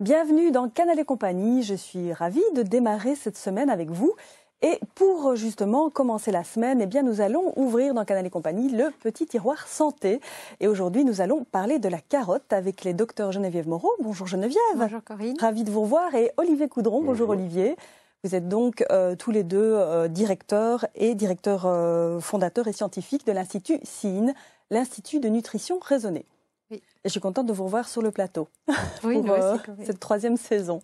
Bienvenue dans Canal et compagnie. Je suis ravie de démarrer cette semaine avec vous. Et pour justement commencer la semaine, eh bien nous allons ouvrir dans Canal et compagnie le petit tiroir santé. Et aujourd'hui, nous allons parler de la carotte avec les docteurs Geneviève Moreau. Bonjour Geneviève. Bonjour Corinne. Ravie de vous revoir. Et Olivier Coudron. Bonjour, Olivier. Vous êtes donc euh, tous les deux directeur directeurs et directeurs fondateur fondateurs et scientifiques de l'Institut CIN, l'Institut de nutrition raisonnée. Et je suis contente de vous revoir sur le plateau oui, pour euh, cette troisième saison.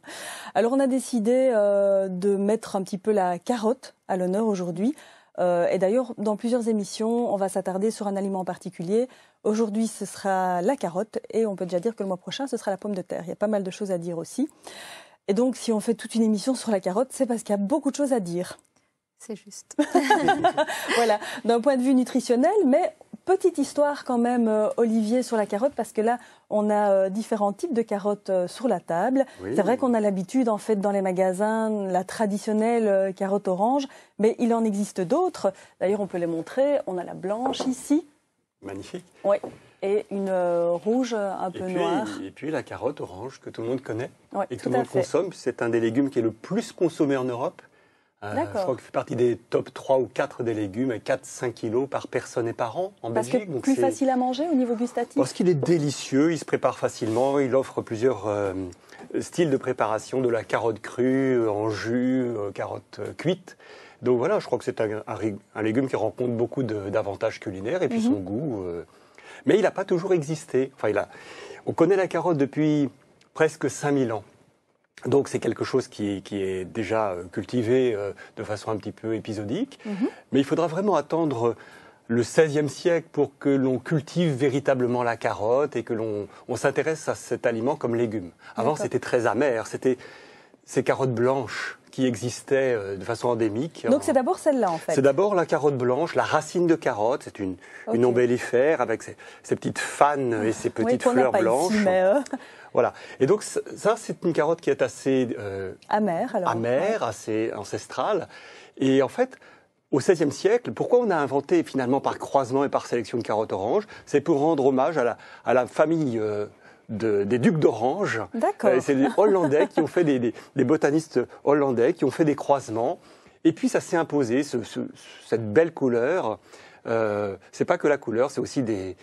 Alors on a décidé euh, de mettre un petit peu la carotte à l'honneur aujourd'hui. Euh, et d'ailleurs, dans plusieurs émissions, on va s'attarder sur un aliment en particulier. Aujourd'hui, ce sera la carotte et on peut déjà dire que le mois prochain, ce sera la pomme de terre. Il y a pas mal de choses à dire aussi. Et donc, si on fait toute une émission sur la carotte, c'est parce qu'il y a beaucoup de choses à dire. C'est juste. voilà, d'un point de vue nutritionnel, mais petite histoire quand même, euh, Olivier, sur la carotte, parce que là, on a euh, différents types de carottes euh, sur la table. C'est vrai qu'on a l'habitude, en fait, dans les magasins, la traditionnelle carotte orange, mais il en existe d'autres. D'ailleurs, on peut les montrer. On a la blanche ici. Magnifique. Oui. Et une rouge un peu noire. Et puis la carotte orange que tout le monde connaît et que tout le monde consomme. C'est un des légumes qui est le plus consommé en Europe. Euh, je crois que fait partie des top 3 ou 4 des légumes, 4-5 kilos par personne et par an en Parce Belgique. Que plus facile à manger au niveau gustatif Parce qu'il est délicieux, il se prépare facilement, il offre plusieurs euh, styles de préparation, de la carotte crue, euh, en jus, carotte cuite. Donc voilà, je crois que c'est un, légume qui rencontre beaucoup d'avantages culinaires et puis son mhm. goût. mais il n'a pas toujours existé. Enfin, on connaît la carotte depuis presque 5000 ans. Donc c'est quelque chose qui est, qui est, déjà euh, cultivé euh, de façon un petit peu épisodique. Mhm. Mais il faudra vraiment attendre euh, le XVIe siècle pour que l'on cultive véritablement la carotte et que l'on on s'intéresse à cet aliment comme légume. Avant c'était très amer, c'était ces carottes blanches qui existait euh, de façon endémique. Donc c'est d'abord celle-là en fait C'est d'abord la carotte blanche, la racine de carotte, c'est une, ombellifère avec ses, petites fanes et ses petites fleurs blanches. Voilà. Et donc ça, c'est une carotte qui est assez euh, amère, alors. amère, assez ancestrale. Et en fait, au XVIe siècle, pourquoi on a inventé finalement par croisement et par sélection de carottes oranges C'est pour rendre hommage à la, famille. Euh, des ducs d'Orange. Euh, c'est des Hollandais qui ont fait des, botanistes hollandais qui ont fait des croisements. Et puis ça s'est imposé ce, cette belle couleur. Euh, c'est pas que la couleur, c'est aussi des,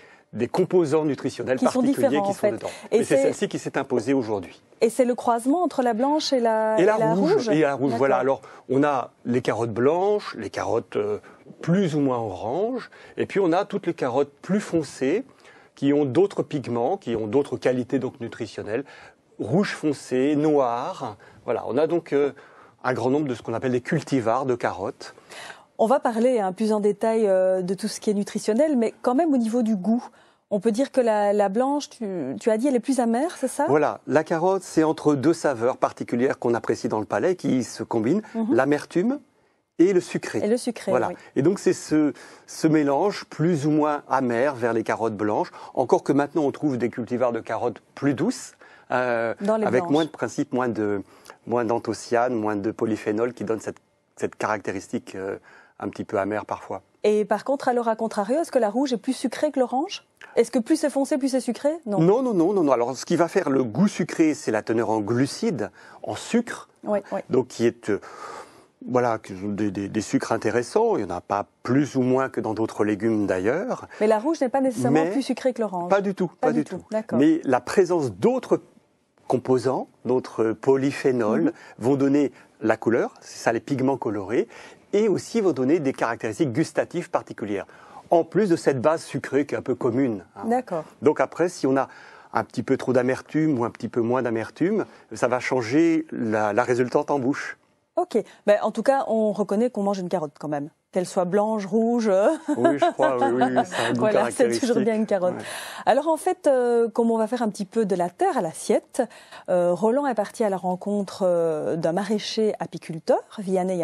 composants nutritionnels particuliers qui sont dedans. Et c'est celle-ci qui s'est imposée aujourd'hui. Et c'est le croisement entre la blanche et la, rouge, Et la rouge, voilà. Alors, on a les carottes blanches, les carottes euh, plus ou moins oranges, et puis on a toutes les carottes plus foncées, qui ont d'autres pigments, qui ont d'autres qualités donc nutritionnelles, rouge foncé, noir. Voilà, on a donc euh, un grand nombre de ce qu'on appelle des cultivars de carottes. On va parler un hein, plus en détail euh, de tout ce qui est nutritionnel, mais quand même au niveau du goût. On peut dire que la, blanche, tu, as dit, elle est plus amère, c'est ça Voilà, la carotte, c'est entre deux saveurs particulières qu'on apprécie dans le palais qui se combinent, mhm. l'amertume, et le sucré. Et le sucré. Voilà. Et donc c'est ce, ce mélange plus ou moins amer vers les carottes blanches. Encore que maintenant on trouve des cultivars de carottes plus douces, euh, avec moins de principes, moins de moins d'anthocyanes, moins de polyphénols qui donnent cette, cette caractéristique euh, un petit peu amère parfois. Et par contre, alors à contrario, est-ce que la rouge est plus sucrée que l'orange Est-ce que plus c'est foncé, plus c'est sucré non. non. non, non, Alors ce qui va faire le goût sucré, c'est la teneur en glucides, en sucre, oui, oui. donc qui est euh, voilà, des, des, des, sucres intéressants. Il n'y en a pas plus ou moins que dans d'autres légumes d'ailleurs. Mais la rouge n'est pas nécessairement plus sucrée que l'orange. Pas du tout, pas, du, tout. Mais la présence d'autres composants, d'autres polyphénols, mhm. vont donner la couleur, c'est ça les pigments colorés, et aussi vont donner des caractéristiques gustatives particulières. En plus de cette base sucrée qui est un peu commune. Hein. D'accord. Donc après, si on a un petit peu trop d'amertume ou un petit peu moins d'amertume, ça va changer la résultante en bouche. Ok. Ben, en tout cas, on reconnaît qu'on mange une carotte quand même qu'elle soit blanche, rouge. Euh. Oui, je crois, oui, oui c'est Voilà, c'est toujours bien une carotte. Alors en fait, euh, comme on va faire un petit peu de la terre à l'assiette, euh, Roland est parti à la rencontre euh, d'un maraîcher apiculteur, Vianney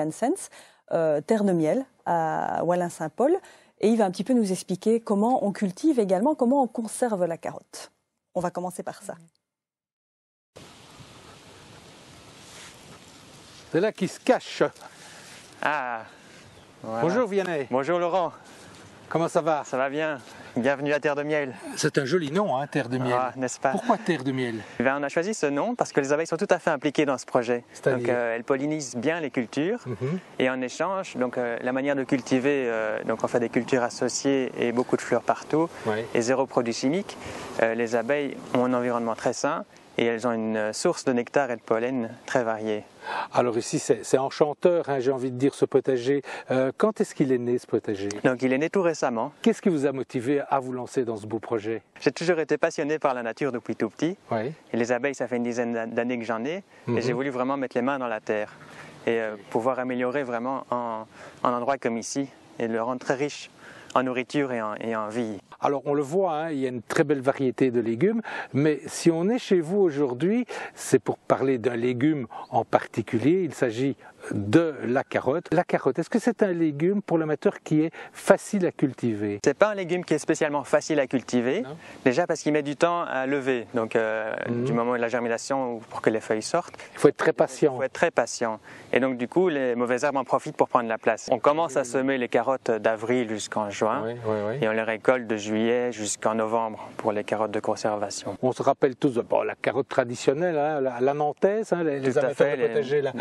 Terre de miel à Wallin-Saint-Paul, et il va un petit peu nous expliquer comment on cultive également, comment on conserve la carotte. On va commencer par ça. C'est là qu'il se cache. Ah Bonjour Vianney. Bonjour Laurent. Comment ça va Ça va bien. Bienvenue à Terre de Miel. C'est un joli nom, hein, Terre de Miel. Ah, n'est-ce pas Pourquoi Terre de Miel eh On a choisi ce nom parce que les abeilles sont tout à fait impliquées dans ce projet. Donc, euh, elles pollinisent bien les cultures mm-hmm. et en échange, donc, euh, la manière de cultiver, euh, on fait des cultures associées et beaucoup de fleurs partout et zéro produit chimique. les abeilles ont un environnement très sain et elles ont une source de nectar et de pollen très variée. Alors ici, c'est enchanteur, hein, j'ai envie de dire, ce potager. Euh, quand est-ce qu'il est né, ce potager Donc il est né tout récemment. Qu'est-ce qui vous a motivé à vous lancer dans ce beau projet J'ai toujours été passionné par la nature depuis tout petit. Et les abeilles, ça fait une dizaine d'années que j'en ai. Et mhm. j'ai voulu vraiment mettre les mains dans la terre et euh, pouvoir améliorer vraiment un endroit comme ici et le rendre très riche en nourriture et en, vie. Alors on le voit, hein, il y a une très belle variété de légumes, mais si on est chez vous aujourd'hui, c'est pour parler d'un légume en particulier, il s'agit de la carotte. La carotte, est-ce que c'est un légume pour l'amateur qui est facile à cultiver C'est pas un légume qui est spécialement facile à cultiver, déjà parce qu'il met du temps à lever, donc euh, mhm. du moment de la germination pour que les feuilles sortent. Il faut être très patient. Il faut être très patient. Et donc du coup, les mauvaises herbes en profitent pour prendre la place. On commence à semer les carottes d'avril jusqu'en juin et on les récolte de juillet jusqu'en novembre pour les carottes de conservation. On se rappelle tous bon, la carotte traditionnelle, hein, la, nantaise, hein, les, amateurs les de la,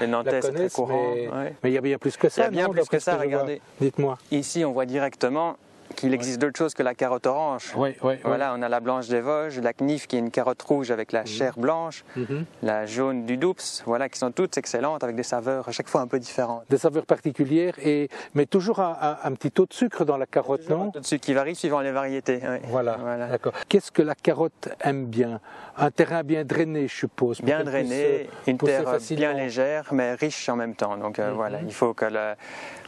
mais il y, a plus que ça. Il y a bien plus que ça, regardez. Dites-moi. Ici, on voit directement qu'il existe d'autres choses que la carotte orange. voilà, on a la blanche des Vosges, la knif qui est une carotte rouge avec la mhm. chair blanche, mhm. la jaune du doups, voilà, qui sont toutes excellentes avec des saveurs à chaque fois un peu différentes. Des saveurs particulières, et, mais toujours un, petit taux de sucre dans la carotte, non Un taux de sucre qui varie suivant les variétés. Voilà, voilà. d'accord. Qu'est-ce que la carotte aime bien Un terrain bien drainé, je suppose. Bien drainé, euh, une terre bien légère, mais riche en même temps. Donc euh, mhm. voilà, il faut que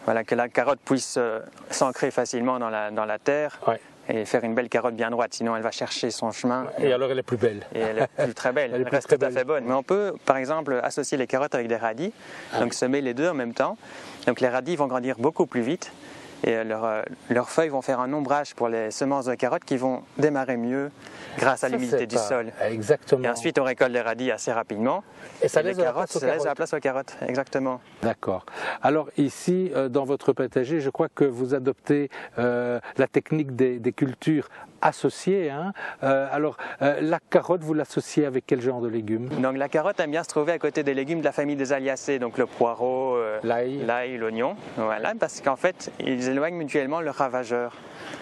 voilà, que la carotte puisse euh, s'ancrer facilement dans la, terre. et faire une belle carotte bien droite, sinon elle va chercher son chemin. Et alors elle est plus belle. Et elle est plus très belle, elle, reste tout à fait bonne. Mais on peut, par exemple, associer les carottes avec des radis, ah donc semer les deux en même temps. Donc les radis vont grandir beaucoup plus vite et euh, euh, leurs feuilles vont faire un ombrage pour les semences de carottes qui vont démarrer mieux grâce à l'humidité du sol. Exactement. Et ensuite, on récolte les radis assez rapidement. Et ça, laisse, la place aux carottes. Exactement. D'accord. Alors ici, euh, dans votre potager, je crois que vous adoptez la technique des, cultures associées. Hein. alors, la carotte, vous l'associez avec quel genre de légumes Donc la carotte aime bien se trouver à côté des légumes de la famille des aliacées, donc le poireau, l'ail, l'oignon. Voilà, parce qu'en fait, ils éloignent mutuellement le ravageur.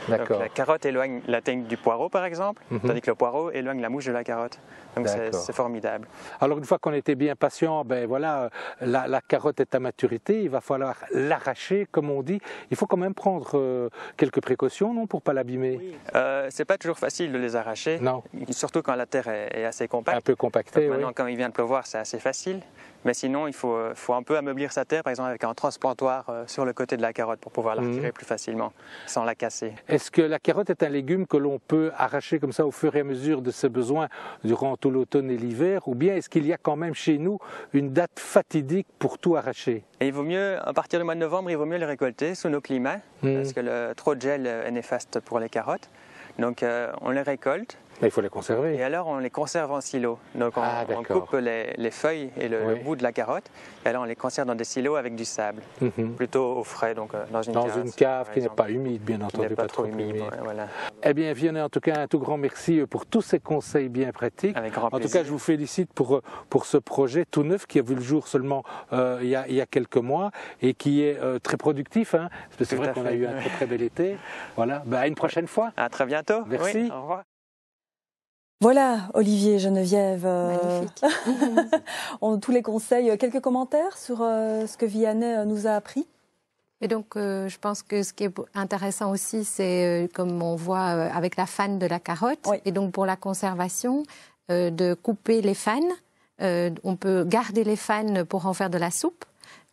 la carotte éloigne la teigne du poireau, par exemple, mhm. tandis que le poireau éloigne la mouche de la carotte c'est formidable. Alors une fois qu'on était bien patient, ben voilà, la, carotte est à maturité, il va falloir l'arracher, comme on dit. Il faut quand même prendre euh, quelques précautions, non, pour pas l'abîmer. Oui. Euh, c'est pas toujours facile de les arracher. Non. Surtout quand la terre est, assez compacte. Un peu compactée. Donc, maintenant, quand il vient de pleuvoir, c'est assez facile. Mais sinon, il faut, euh, faut, un peu ameublir sa terre, par exemple avec un transplantoir sur le côté de la carotte pour pouvoir la retirer mhm. plus facilement, sans la casser. Est-ce que la carotte est un légume que l'on peut arracher comme ça au fur et à mesure de ses besoins durant tout l'automne et l'hiver, ou bien est-ce qu'il y a quand même chez nous une date fatidique pour tout arracher il vaut mieux, à partir du mois de novembre, il vaut mieux les récolter sous nos climats, hmm. parce que le, trop de gel est néfaste pour les carottes. Donc euh, on les récolte, il faut les conserver. Et alors, on les conserve en silos. Donc, on, ah, coupe les, les, feuilles et le, bout de la carotte. Et alors, on les conserve dans des silos avec du sable, mhm. plutôt au frais, donc euh, dans une dans une cave qui n'est pas humide, bien entendu, pas, trop humide. voilà. Eh bien, Vionnet, en tout cas, un tout grand merci pour tous ces conseils bien pratiques. Avec grand plaisir. En tout cas, je vous félicite pour pour ce projet tout neuf qui a vu le jour seulement euh, il, y a, il, y a, quelques mois et qui est euh, très productif. Hein, parce que c'est vrai qu'on a eu un très, très bel été. Voilà. Ben à une prochaine fois. À très bientôt. Merci. au revoir. Voilà, Olivier, Geneviève. Euh, Magnifique. on, tous les conseils. Quelques commentaires sur euh, ce que Vianney euh, nous a appris et donc, je pense que ce qui est intéressant aussi, c'est comme on voit avec la fan de la carotte, et donc pour la conservation, de couper les fans. on peut garder les fans pour en faire de la soupe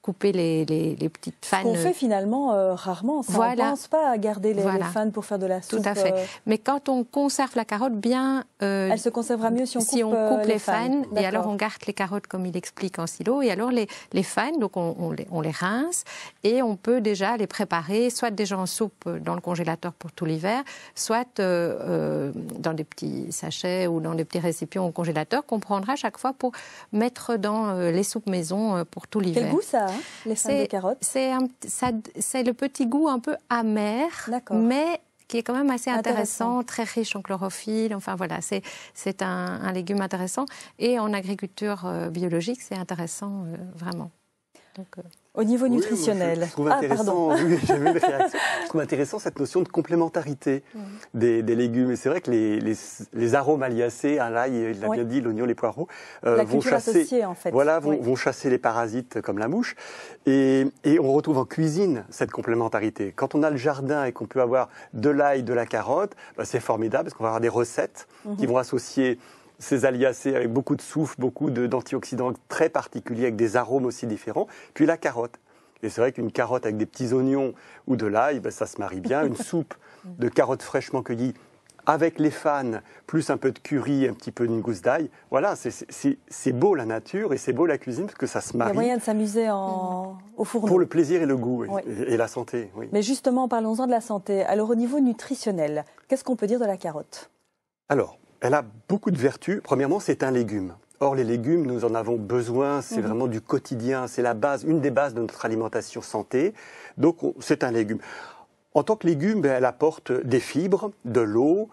couper les, les, les petites fans. Qu'on fait finalement euh, rarement. On ne pense pas à garder les, voilà. pour faire de la soupe. Tout à fait. Euh. Mais quand on conserve la carotte bien... Euh, Elle se conservera mieux si on coupe, si on coupe les, fans. et alors on garde les carottes comme il explique en silo. Et alors les, fans, donc on, on, on, les, rince et on peut déjà les préparer, soit déjà en soupe dans le congélateur pour tout l'hiver, soit dans des petits sachets ou dans des petits récipients au congélateur qu'on prendra chaque fois pour mettre dans les soupes maison pour tout l'hiver. Quel goût ça les C'est le petit goût un peu amer, mais qui est quand même assez intéressant, très riche en chlorophylle. Enfin voilà, c'est un, légume intéressant. Et en agriculture euh, biologique, c'est intéressant euh, vraiment. Euh, au niveau nutritionnel. je, trouve ah, intéressant, intéressant cette notion de complémentarité mm. des, des, légumes. Et c'est vrai que les, les, les arômes aliacés, hein, l'ail, il l'a bien dit, l'oignon, les poireaux, euh, vont chasser, voilà, vont, chasser les parasites comme la mouche. Et, et, on retrouve en cuisine cette complémentarité. Quand on a le jardin et qu'on peut avoir de l'ail, de la carotte, bah, c'est formidable parce qu'on va avoir des recettes qui mm-hmm. vont associer ces aliacées avec beaucoup de soufre, beaucoup d'antioxydants très particuliers, avec des arômes aussi différents. Puis la carotte. Et c'est vrai qu'une carotte avec des petits oignons ou de l'ail, ben, ça se marie bien. Une soupe de carottes fraîchement cueillies avec les fans, plus un peu de curry, un petit peu d'une gousse d'ail. Voilà, c'est beau la nature et c'est beau la cuisine parce que ça se marie. Il y a moyen de s'amuser en... Mm. au fourneau. Pour le plaisir et le goût et, la santé. Oui. Mais justement, parlons-en de la santé. Alors au niveau nutritionnel, qu'est-ce qu'on peut dire de la carotte Alors, elle a beaucoup de vertus. Premièrement, c'est un légume. Or, les légumes, nous en avons besoin, c'est mhm. vraiment du quotidien, c'est la base, une des bases de notre alimentation santé. Donc, c'est un légume. En tant que légume, ben, elle apporte des fibres, de l'eau,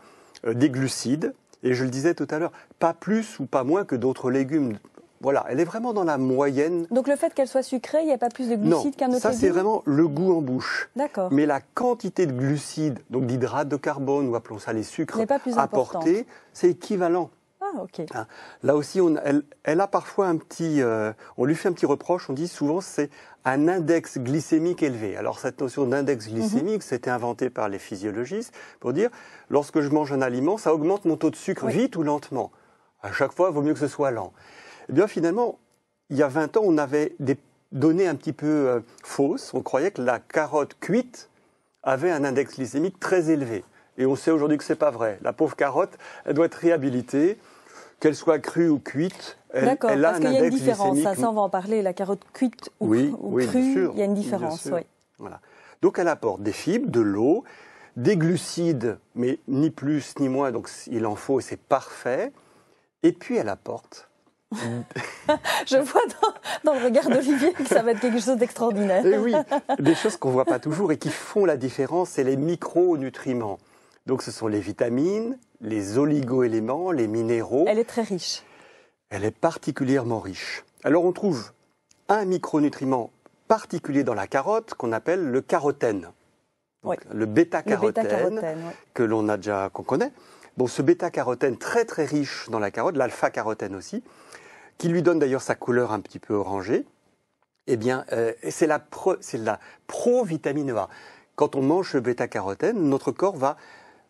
euh, des glucides, et je le disais tout à l'heure, pas plus ou pas moins que d'autres légumes voilà, elle est vraiment dans la moyenne. Donc le fait qu'elle soit sucrée, il n'y a pas plus de glucides qu'un autre ça c'est vraiment le goût en bouche. D'accord. Mais la quantité de glucides, donc d'hydrates de carbone, ou appelons ça les sucres, apportés, c'est équivalent. Ah, ok. Hein. Là aussi, on, elle, a parfois un petit, euh, on lui fait un petit reproche. On dit souvent c'est un index glycémique élevé. Alors cette notion d'index mhm. glycémique, c'était inventé par les physiologistes pour dire lorsque je mange un aliment, ça augmente mon taux de sucre vite ou lentement. À chaque fois, il vaut mieux que ce soit lent eh bien finalement, il y a 20 ans, on avait des données un petit peu euh, fausses. On croyait que la carotte cuite avait un index glycémique très élevé. Et on sait aujourd'hui que ce n'est pas vrai. La pauvre carotte, elle doit être réhabilitée. Qu'elle soit crue ou cuite, D'accord, parce qu'il y a une différence. Ça, on va en parler. La carotte cuite ou, crue, il y a une différence. Oui. Voilà. Donc elle apporte des fibres, de l'eau, des glucides, mais ni plus ni moins, donc il en faut, et c'est parfait. Et puis elle apporte Je vois dans, le regard d'Olivier que ça va être quelque chose d'extraordinaire. Et eh oui, des choses qu'on ne voit pas toujours et qui font la différence, c'est les micronutriments. Donc ce sont les vitamines, les oligoéléments, les minéraux. Elle est très riche. Elle est particulièrement riche. Alors on trouve un micronutriment particulier dans la carotte qu'on appelle le carotène. Le bêta-carotène que l'on a déjà qu'on connaît. Bon, ce bêta-carotène très très riche dans la carotte, l'alpha-carotène aussi, qui lui donne d'ailleurs sa couleur un petit peu orangée, eh bien, euh, c'est la, pro, la provitamine A. Quand on mange le bêta-carotène, notre corps va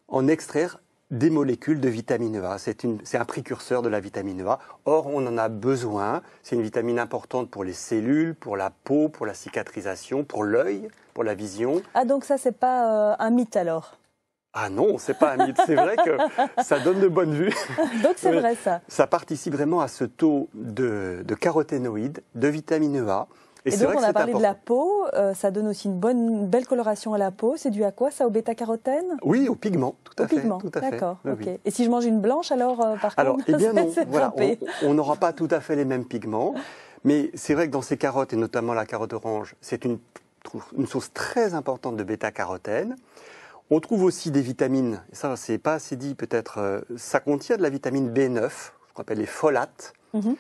en extraire des molécules de vitamine A. C'est un précurseur de la vitamine A. Or, on en a besoin. C'est une vitamine importante pour les cellules, pour la peau, pour la cicatrisation, pour l'œil, pour la vision. Ah, donc ça, c'est pas euh, un mythe alors ah non, c'est pas un mythe. C'est vrai que ça donne de bonnes vues. Donc c'est vrai ça. Ça participe vraiment à ce taux de, de caroténoïdes, de vitamine e A. Et, donc on a parlé de la peau, euh, ça donne aussi une bonne, belle coloration à la peau. C'est dû à quoi ça Au bêta-carotène Oui, au pigment, tout à au fait. Pigment. Tout à Fait. D'accord. Et si je mange une blanche, alors euh, par contre, eh on n'aura pas tout à fait les mêmes pigments, mais c'est vrai que dans ces carottes et notamment la carotte orange, c'est une, une source très importante de bêta-carotène. On trouve aussi des vitamines, et ça c'est pas assez dit peut-être, euh, ça contient de la vitamine B9, qu'on appelle les folates. Mhm.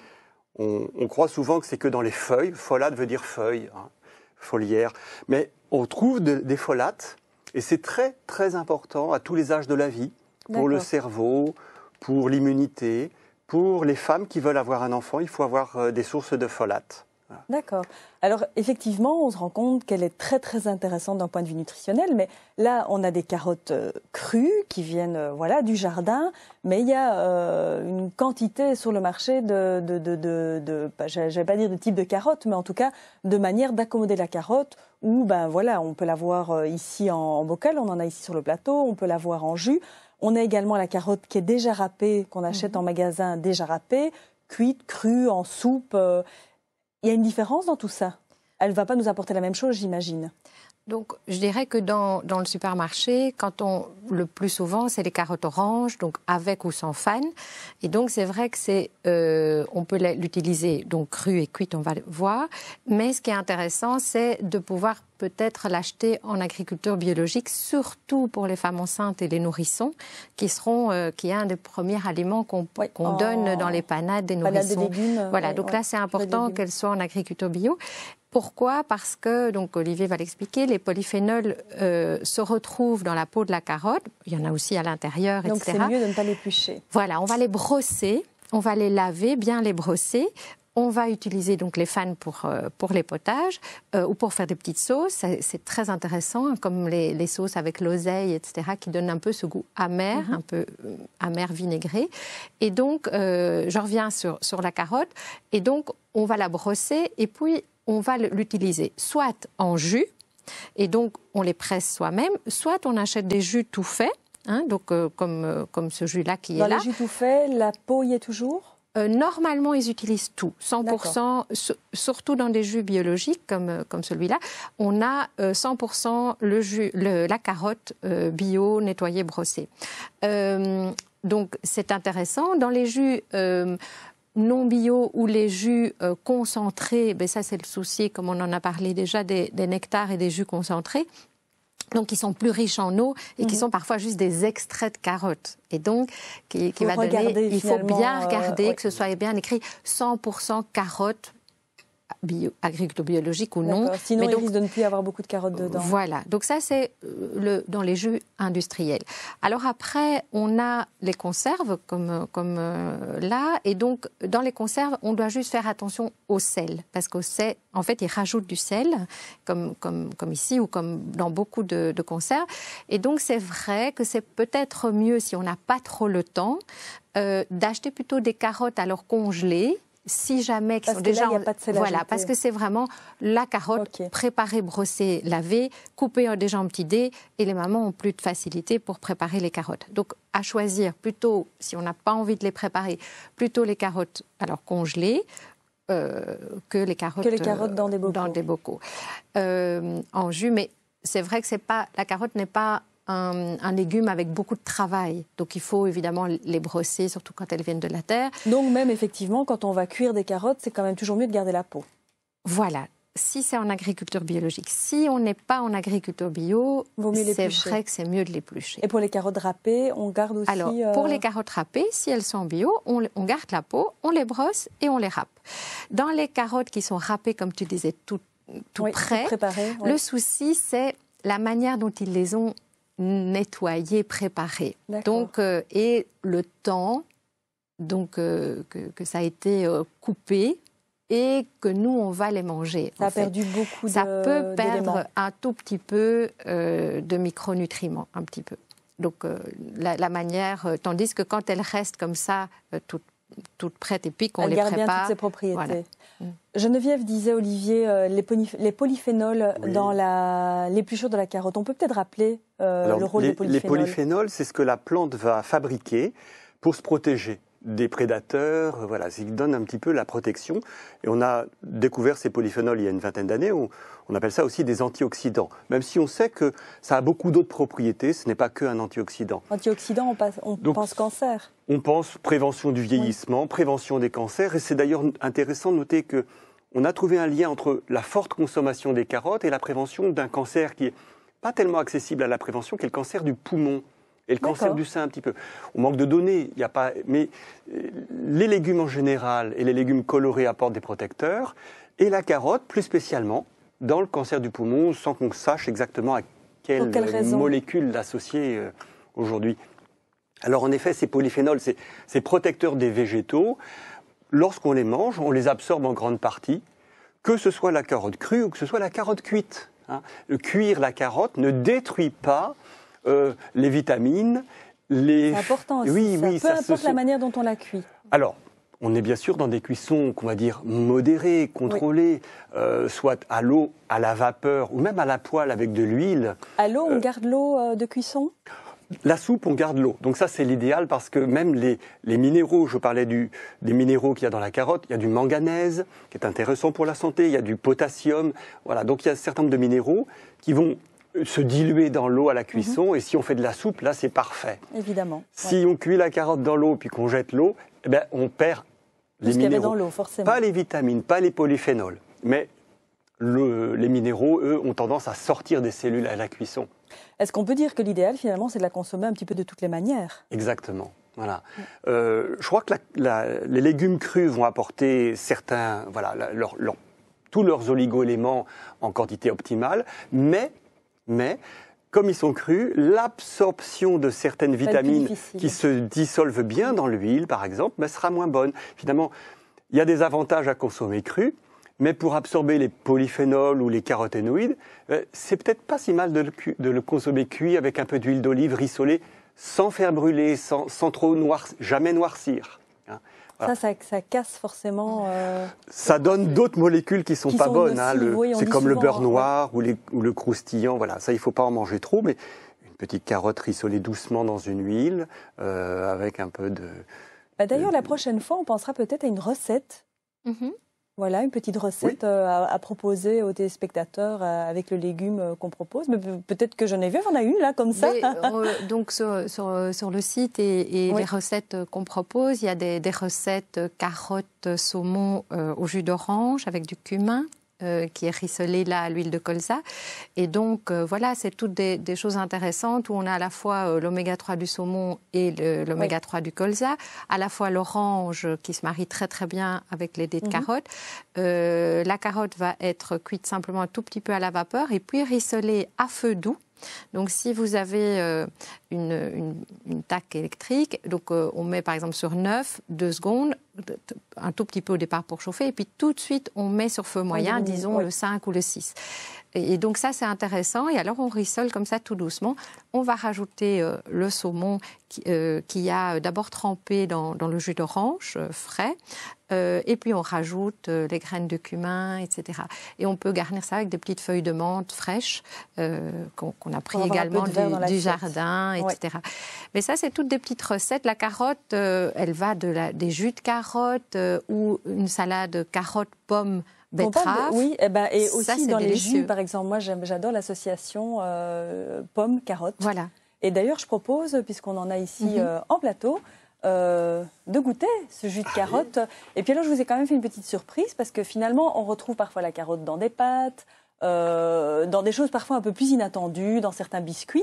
On, croit souvent que c'est que dans les feuilles, folate veut dire feuille, hein, foliaire, mais on trouve des folates, et c'est très très important à tous les âges de la vie, pour le cerveau, pour l'immunité, pour les femmes qui veulent avoir un enfant, il faut avoir euh, des sources de folates. D'accord. Alors effectivement, on se rend compte qu'elle est très très intéressante d'un point de vue nutritionnel, mais là on a des carottes euh, crues qui viennent euh, voilà du jardin, mais il y a euh, une quantité sur le marché de, je de, de, bah, pas dire de type de carotte, mais en tout cas de manière d'accommoder la carotte où ben voilà on peut la voir ici en, bocal, on en a ici sur le plateau, on peut la voir en jus. On a également la carotte qui est déjà râpée, qu'on achète mhm. en magasin déjà râpée, cuite, crue, en soupe. Il y a une différence dans tout ça Elle ne va pas nous apporter la même chose, j'imagine. Donc, je dirais que dans, dans, le supermarché, quand on le plus souvent, c'est les carottes oranges, donc avec ou sans fan. Et donc, c'est vrai que c'est, euh, on peut l'utiliser donc cru et cuite, on va le voir. Mais ce qui est intéressant, c'est de pouvoir peut-être l'acheter en agriculture biologique, surtout pour les femmes enceintes et les nourrissons, qui seront, euh, qui est un des premiers aliments qu'on oh. donne dans les panades des nourrissons. voilà, donc là c'est important qu'elles soient en agriculture bio. Pourquoi Parce que, donc Olivier va l'expliquer, les polyphénols euh, se retrouvent dans la peau de la carotte, il y en a aussi à l'intérieur, etc. Donc c'est mieux de ne pas les Voilà, on va les brosser, on va les laver, bien les brosser. On va utiliser donc les fans pour, euh, pour les potages euh, ou pour faire des petites sauces. C'est très intéressant, hein, comme les, sauces avec l'oseille, etc., qui donnent un peu ce goût amer, mhm. un peu amer vinaigré. Et donc, je reviens sur, sur la carotte. Et donc, on va la brosser et puis on va l'utiliser soit en jus, et donc on les presse soi-même, soit on achète des jus tout faits, hein, donc euh, comme, euh, comme ce jus-là qui est là. Dans les jus tout faits, la peau y est toujours euh, normalement, ils utilisent tout, 100%, surtout dans des jus biologiques comme, comme celui-là. On a 100% le jus, la carotte bio, nettoyée, brossée. donc c'est intéressant. Dans les jus non bio ou les jus euh, concentrés, ben ça c'est le souci, comme on en a parlé déjà, des, nectars et des jus concentrés. Donc, ils sont plus riches en eau et qui mhm. sont parfois juste des extraits de carottes. Et donc, qui, va donner, il faut bien regarder euh, que ce soit bien écrit 100% carottes bio, biologique ou non. Sinon, Mais donc, de ne plus avoir beaucoup de carottes euh, dedans. Voilà. Donc ça, c'est euh, le, dans les jus industriels. Alors après, on a les conserves comme, comme euh, là. Et donc, dans les conserves, on doit juste faire attention au sel. Parce qu'au sel, en fait, ils rajoutent du sel, comme, comme, comme ici ou comme dans beaucoup de, de conserves. Et donc, c'est vrai que c'est peut-être mieux, si on n'a pas trop le temps, d'acheter plutôt des carottes alors congelées si jamais déjà pas voilà parce que c'est vraiment la carotte préparée, brossée, lavée, coupée en déjà en petits dés et les mamans ont plus de facilité pour préparer les carottes. Donc à choisir plutôt si on n'a pas envie de les préparer, plutôt les carottes alors congelées euh, que les carottes carottes dans des euh, bocaux, euh, en jus mais c'est vrai que c'est pas la carotte n'est pas un, légume avec beaucoup de travail. Donc il faut évidemment les brosser, surtout quand elles viennent de la terre. Donc même effectivement, quand on va cuire des carottes, c'est quand même toujours mieux de garder la peau. Voilà. Si c'est en agriculture biologique, si on n'est pas en agriculture bio, c'est vrai que c'est mieux de l'éplucher. Et pour les carottes râpées, on garde aussi. Alors euh, pour les carottes râpées, si elles sont bio, on, garde la peau, on les brosse et on les râpe. Dans les carottes qui sont râpées, comme tu disais, tout tout prêt. Le souci, c'est la manière dont ils les ont nettoyer, préparer. Donc, euh, et le temps donc, euh, que, ça a été euh, coupé et que nous, on va les manger. Ça a perdu beaucoup Ça peut perdre un tout petit peu de micronutriments, un petit peu. Donc, la, manière, tandis que quand elle reste comme ça, toute toutes prêtes et puis qu'on les prépare. bien toutes ses propriétés. Mm. Geneviève disait, Olivier, euh, les, polyphénols dans l'épluchure de la carotte. On peut peut-être rappeler euh, le rôle des polyphénols. Les polyphénols, c'est ce que la plante va fabriquer pour se protéger des prédateurs, euh, voilà, ce qui donne un petit peu la protection. Et on a découvert ces polyphénols il y a une vingtaine d'années, on, appelle ça aussi des antioxydants, même si on sait que ça a beaucoup d'autres propriétés, ce n'est pas qu'un antioxydant. Antioxydant, on, pense cancer. On pense prévention du vieillissement, prévention des cancers, et c'est d'ailleurs intéressant de noter que on a trouvé un lien entre la forte consommation des carottes et la prévention d'un cancer qui n'est pas tellement accessible à la prévention, qui le cancer du poumon et le cancer du sein un petit peu. On manque de données, il n'y a pas, mais euh, les légumes en général et les légumes colorés apportent des protecteurs et la carotte plus spécialement dans le cancer du poumon sans qu'on sache exactement à quelle, molécule l'associer euh, aujourd'hui. Alors en effet, ces polyphénols, ces, protecteurs des végétaux, lorsqu'on les mange, on les absorbe en grande partie, que ce soit la carotte crue ou que ce soit la carotte cuite. Hein. cuire la carotte ne détruit pas euh, les vitamines, les. C'est important. Oui, ça, oui, peu importe la manière dont on la cuit. Alors. On est bien sûr dans des cuissons qu'on va dire modérées, contrôlées, euh, soit à l'eau, à la vapeur ou même à la poêle avec de l'huile. À l'eau, on euh, garde l'eau de cuisson la soupe, on garde l'eau. Donc ça, c'est l'idéal parce que même les, minéraux, je parlais des minéraux qu'il y a dans la carotte, il y a du manganèse qui est intéressant pour la santé, il y a du potassium. Voilà, donc il y a un certain nombre de minéraux qui vont se diluer dans l'eau à la mhm. cuisson. Et si on fait de la soupe, là, c'est parfait. Évidemment. Si on cuit la carotte dans l'eau puis qu'on jette l'eau, eh ben, on perd les minéraux. Dans l'eau, forcément. Pas les vitamines, pas les polyphénols, mais les minéraux, eux, ont tendance à sortir des cellules à la cuisson. Est-ce qu'on peut dire que l'idéal, finalement, c'est de la consommer un petit peu de toutes les manières Exactement. Voilà. Mm. Euh, je crois que les légumes crus vont apporter certains, voilà, tous leurs oligo-éléments en quantité optimale, mais mais comme ils sont crus, l'absorption de certaines vitamines qui se dissolvent bien dans l'huile, par exemple, ben, sera moins bonne. Finalement, il y a des avantages à consommer cru, mais pour absorber les polyphénols ou les caroténoïdes, ben, c'est peut-être pas si mal de le, consommer cuit avec un peu d'huile d'olive rissolée, sans faire brûler, sans, trop noir, jamais noircir. Hein. Ça, ça, casse forcément. Euh, ça donne d'autres molécules qui sont pas bonnes. Hein, c'est comme le beurre hein. noir ou, le croustillant. Voilà, ça, il ne faut pas en manger trop, mais une petite carotte rissolée doucement dans une huile euh, avec un peu de. Bah, d'ailleurs, la prochaine fois, on pensera peut-être à une recette. Mm-hmm. Voilà, une petite recette euh, à, proposer aux téléspectateurs euh, avec le légume euh, qu'on propose. peut-être que j'en ai vu, on a une là, comme ça. donc sur, le site et, les recettes qu'on propose, il y a des, recettes carottes, saumon au jus d'orange avec du cumin. Euh, qui est rissolé là à l'huile de colza. Et donc, euh, voilà, c'est toutes des, choses intéressantes où on a à la fois euh, l'oméga 3 du saumon et l'oméga 3 du colza, à la fois l'orange qui se marie très très bien avec les dés de mhm. carotte. la carotte va être cuite simplement un tout petit peu à la vapeur et puis rissolée à feu doux. Donc, si vous avez une, une, taque électrique, donc on met par exemple sur 9, 2 secondes, un tout petit peu au départ pour chauffer, et puis tout de suite on met sur feu moyen, disons le 5 ou le 6. Et donc ça c'est intéressant, et alors on rissole comme ça tout doucement. On va rajouter euh, le saumon qui, euh, a euh, d'abord trempé dans, le jus d'orange frais, et puis on rajoute les graines de cumin, etc. Et on peut garnir ça avec des petites feuilles de menthe fraîches qu'on a pris également du, jardin, etc. Mais ça c'est toutes des petites recettes. La carotte, elle va de la, des jus de carotte Carotte euh, ou une salade carotte pomme Betterave, oui, eh ben, et, aussi dans les jus, par exemple. Moi, j'adore l'association euh, pomme-carotte. Voilà. Et d'ailleurs, je propose, puisqu'on en a ici mhm. euh, en plateau, de goûter ce jus de ah carotte. Et puis alors, je vous ai quand même fait une petite surprise parce que finalement, on retrouve parfois la carotte dans des pâtes, dans des choses parfois un peu plus inattendues, dans certains biscuits.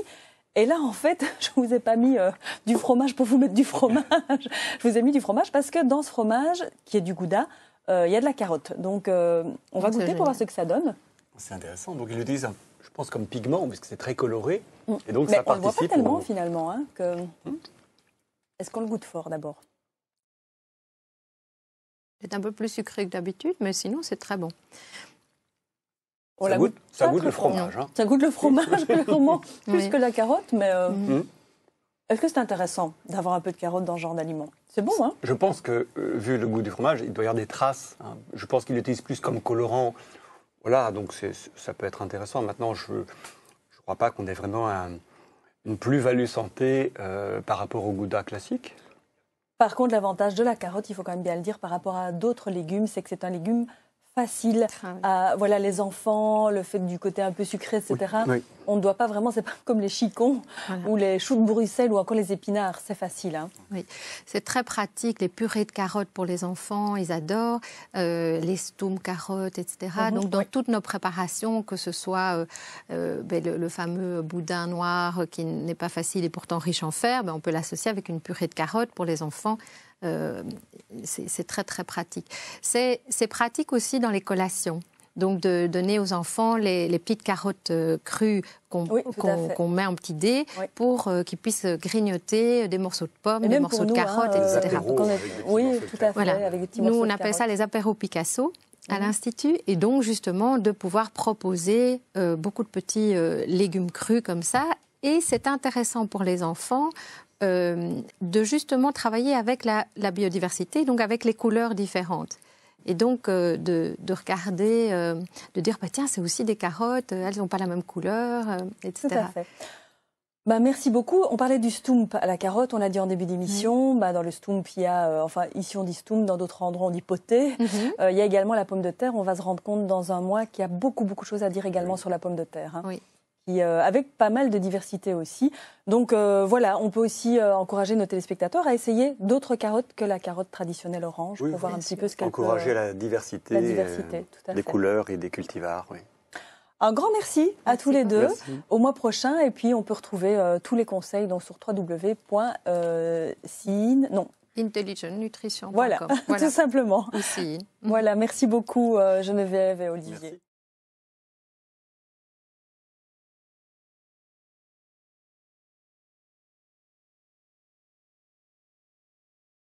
Et là, en fait, je ne vous ai pas mis euh, du fromage pour vous mettre du fromage. je vous ai mis du fromage parce que dans ce fromage, qui est du gouda, euh, il y a de la carotte. Donc, euh, on va goûter pour voir ce que ça donne. C'est intéressant. Donc, ils disent, je pense, comme pigment, parce que c'est très coloré. Mm. Et donc, ça on participe. On ne voit pas tellement, finalement. Hein, que... Mm. Est-ce qu'on le goûte fort d'abord c'est un peu plus sucré que d'habitude, mais sinon c'est très bon. Hein. ça, goûte, le fromage. Ça goûte le fromage clairement, plus que la carotte, mais euh, mm. Mm. est-ce que c'est intéressant d'avoir un peu de carotte dans ce genre d'aliment C'est bon, hein Je pense que, euh, vu le goût du fromage, il doit y avoir des traces. Hein. Je pense qu'il l'utilise plus comme colorant. Voilà, donc ça peut être intéressant. Maintenant, je ne crois pas qu'on ait vraiment une plus-value santé euh, par rapport au gouda classique. Par contre, l'avantage de la carotte, il faut quand même bien le dire, par rapport à d'autres légumes, c'est que c'est un légume facile. À, voilà, les enfants, le fait du côté un peu sucré, etc. On ne doit pas vraiment, c'est pas comme les chicons ou les choux de Bruxelles ou encore les épinards, c'est facile. Hein. Oui, c'est très pratique. Les purées de carottes pour les enfants, ils adorent. Euh, les stoum carottes, etc. Donc dans toutes nos préparations, que ce soit euh, euh, ben, le, fameux boudin noir qui n'est pas facile et pourtant riche en fer, ben, on peut l'associer avec une purée de carottes pour les enfants euh, c'est très très pratique. C'est pratique aussi dans les collations. Donc, de donner aux enfants les, petites carottes euh, crues qu'on met en petit dés pour euh, qu'ils puissent grignoter des morceaux de pommes, des morceaux de carottes, etc. oui, tout à fait. nous, on appelle ça les apéros Picasso à mhm. l'Institut et donc justement de pouvoir proposer beaucoup de petits légumes crus comme ça. Et c'est intéressant pour les enfants euh, de justement travailler avec la, biodiversité, donc avec les couleurs différentes. Et donc euh, de, regarder, euh, de dire, bah, tiens, c'est aussi des carottes, elles n'ont pas la même couleur, etc. Bah, merci beaucoup. On parlait du stoump à la carotte, on l'a dit en début d'émission. Bah, dans le stoump, il y a, enfin, ici on dit stoump, dans d'autres endroits on dit poté. Mm-hmm. il y a également la pomme de terre. On va se rendre compte dans un mois qu'il y a beaucoup, beaucoup de choses à dire également sur la pomme de terre. Hein. Oui. Euh, avec pas mal de diversité aussi. Donc euh, voilà, on peut aussi euh, encourager nos téléspectateurs à essayer d'autres carottes que la carotte traditionnelle orange pour voir un petit peu ce qu'elle Encourager la diversité, la diversité des couleurs et des cultivars. Oui. Un grand merci, à tous les deux. Au mois prochain, et puis on peut retrouver tous les conseils donc sur www.sin non Nutrition. Voilà, tout simplement. Voilà, merci beaucoup Geneviève et Olivier.